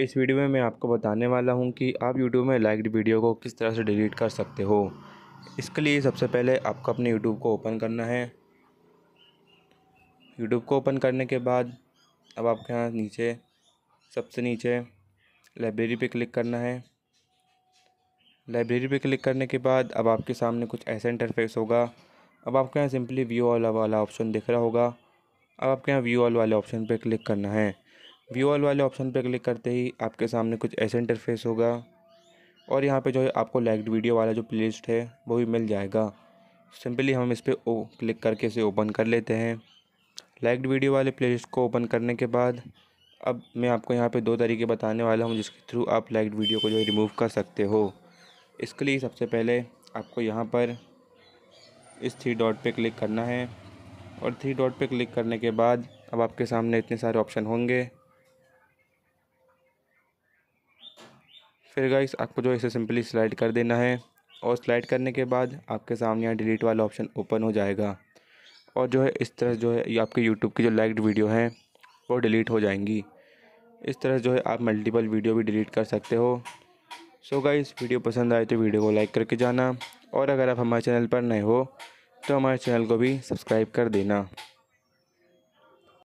इस वीडियो में मैं आपको बताने वाला हूं कि आप YouTube में लाइक्ड वीडियो को किस तरह से डिलीट कर सकते हो इसके लिए सबसे पहले आपको अपने YouTube को ओपन करना है YouTube को ओपन करने के बाद अब आपके यहाँ नीचे सबसे नीचे लाइब्रेरी पे क्लिक करना है लाइब्रेरी पे क्लिक करने के बाद अब आपके सामने कुछ ऐसा इंटरफेस होगा अब आपके यहाँ सिंपली व्यू ऑल वाला ऑप्शन दिख रहा होगा अब आपके यहाँ व्यू ऑल वाले ऑप्शन पर क्लिक करना है व्यू ऑल वाले ऑप्शन पर क्लिक करते ही आपके सामने कुछ ऐसे इंटरफेस होगा और यहाँ पे जो है आपको लाइक्ड वीडियो वाला जो प्लेलिस्ट है वो भी मिल जाएगा सिंपली हम इस पर क्लिक करके इसे ओपन कर लेते हैं लाइक्ड वीडियो वाले प्लेलिस्ट को ओपन करने के बाद अब मैं आपको यहाँ पे दो तरीके बताने वाला हूँ जिसके थ्रू आप लाइक्ड वीडियो को जो है रिमूव कर सकते हो इसके लिए सबसे पहले आपको यहाँ पर इस थ्री डॉट पर क्लिक करना है और थ्री डॉट पर क्लिक करने के बाद अब आपके सामने इतने सारे ऑप्शन होंगे फिर गाइस आपको जो इसे सिंपली स्लाइड कर देना है और स्लाइड करने के बाद आपके सामने यहाँ डिलीट वाला ऑप्शन ओपन हो जाएगा और जो है इस तरह जो है आपके यूट्यूब की जो लाइक्ड वीडियो हैं वो डिलीट हो जाएंगी इस तरह जो है आप मल्टीपल वीडियो भी डिलीट कर सकते हो सो so गाइस वीडियो पसंद आए तो वीडियो को लाइक करके जाना और अगर आप हमारे चैनल पर नए हो तो हमारे चैनल को भी सब्सक्राइब कर देना